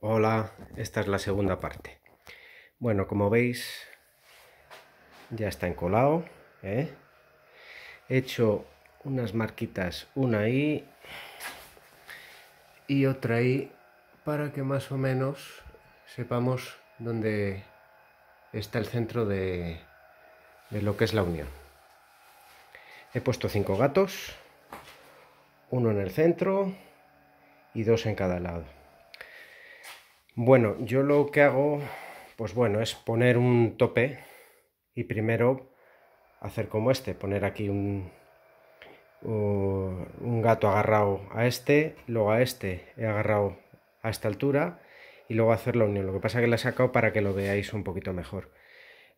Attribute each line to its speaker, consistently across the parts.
Speaker 1: Hola, esta es la segunda parte. Bueno, como veis, ya está encolado. ¿eh? He hecho unas marquitas, una ahí y otra ahí, para que más o menos sepamos dónde está el centro de, de lo que es la unión. He puesto cinco gatos, uno en el centro y dos en cada lado. Bueno, yo lo que hago, pues bueno, es poner un tope y primero hacer como este, poner aquí un, gato agarrado a este, luego a este he agarrado a esta altura y luego hacer la unión. Lo que pasa es que la he sacado para que lo veáis un poquito mejor.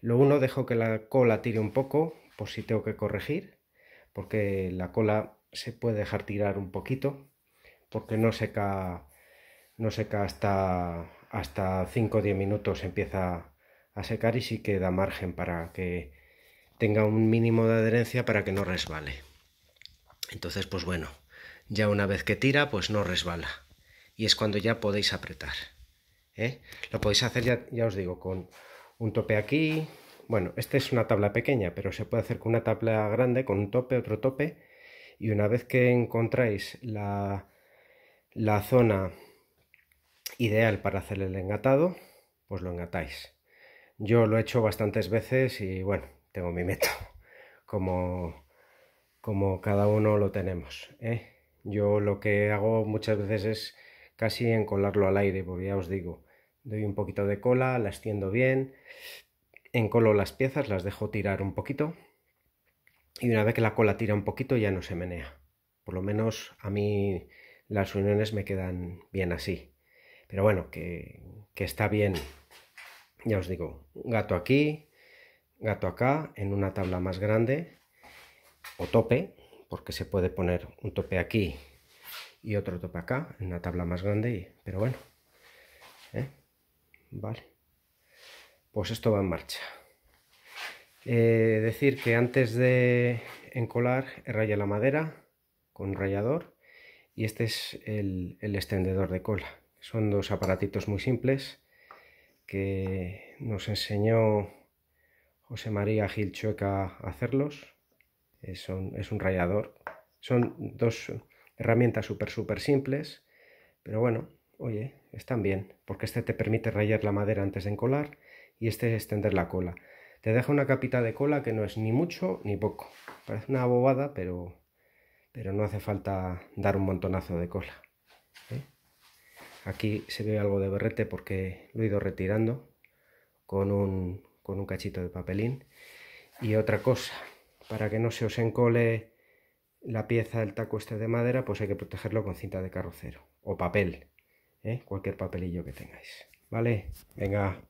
Speaker 1: Lo uno, dejo que la cola tire un poco por si tengo que corregir, porque la cola se puede dejar tirar un poquito, porque no seca no seca hasta, hasta 5 o 10 minutos, empieza a secar y sí que da margen para que tenga un mínimo de adherencia para que no resbale. Entonces, pues bueno, ya una vez que tira, pues no resbala. Y es cuando ya podéis apretar. ¿eh? Lo podéis hacer, ya, ya os digo, con un tope aquí. Bueno, esta es una tabla pequeña, pero se puede hacer con una tabla grande, con un tope, otro tope. Y una vez que encontráis la, la zona ideal para hacer el engatado, pues lo engatáis. Yo lo he hecho bastantes veces y bueno, tengo mi método, como, como cada uno lo tenemos. ¿eh? Yo lo que hago muchas veces es casi encolarlo al aire, porque ya os digo, doy un poquito de cola, la extiendo bien, encolo las piezas, las dejo tirar un poquito y una vez que la cola tira un poquito ya no se menea. Por lo menos a mí las uniones me quedan bien así. Pero bueno, que, está bien. Ya os digo, gato aquí, gato acá, en una tabla más grande o tope, porque se puede poner un tope aquí y otro tope acá, en una tabla más grande, pero bueno. ¿eh? Vale. Pues esto va en marcha. Eh, decir que antes de encolar raya la madera con un y este es el, el extendedor de cola. Son dos aparatitos muy simples que nos enseñó José María Gil Chueca a hacerlos. Es un, es un rayador. Son dos herramientas súper, súper simples, pero bueno, oye, están bien, porque este te permite rayar la madera antes de encolar y este es extender la cola. Te deja una capita de cola que no es ni mucho ni poco. Parece una bobada, pero, pero no hace falta dar un montonazo de cola. ¿eh? Aquí se ve algo de berrete porque lo he ido retirando con un, con un cachito de papelín. Y otra cosa, para que no se os encole la pieza del taco este de madera, pues hay que protegerlo con cinta de carrocero o papel, ¿eh? cualquier papelillo que tengáis. ¿Vale? Venga,